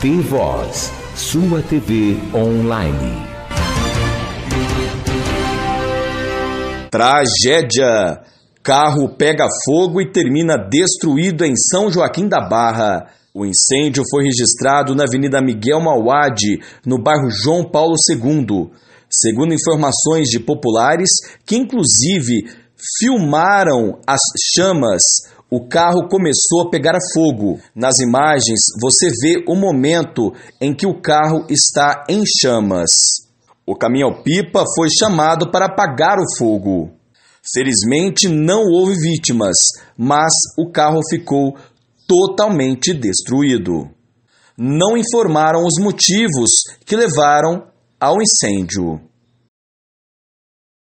Tem Voz. Sua TV online. Tragédia. Carro pega fogo e termina destruído em São Joaquim da Barra. O incêndio foi registrado na Avenida Miguel Mauad, no bairro João Paulo II. Segundo informações de populares, que inclusive filmaram as chamas, o carro começou a pegar fogo. Nas imagens, você vê o momento em que o carro está em chamas. O caminhão-pipa foi chamado para apagar o fogo. Felizmente, não houve vítimas, mas o carro ficou totalmente destruído. Não informaram os motivos que levaram ao incêndio.